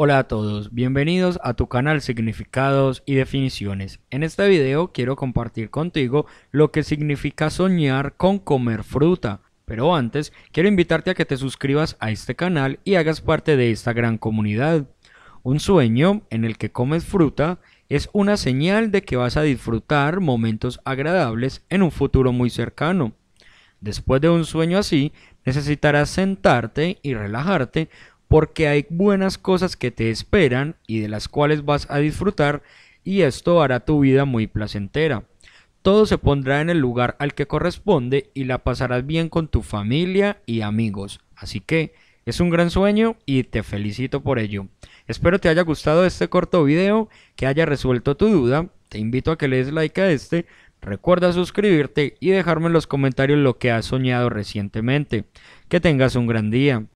Hola a todos, bienvenidos a tu canal Significados y Definiciones. En este video quiero compartir contigo lo que significa soñar con comer fruta. Pero antes, quiero invitarte a que te suscribas a este canal y hagas parte de esta gran comunidad. Un sueño en el que comes fruta es una señal de que vas a disfrutar momentos agradables en un futuro muy cercano. Después de un sueño así, necesitarás sentarte y relajarte porque hay buenas cosas que te esperan y de las cuales vas a disfrutar y esto hará tu vida muy placentera. Todo se pondrá en el lugar al que corresponde y la pasarás bien con tu familia y amigos. Así que es un gran sueño y te felicito por ello. Espero te haya gustado este corto video, que haya resuelto tu duda. Te invito a que le des like a este, Recuerda suscribirte y dejarme en los comentarios lo que has soñado recientemente. Que tengas un gran día.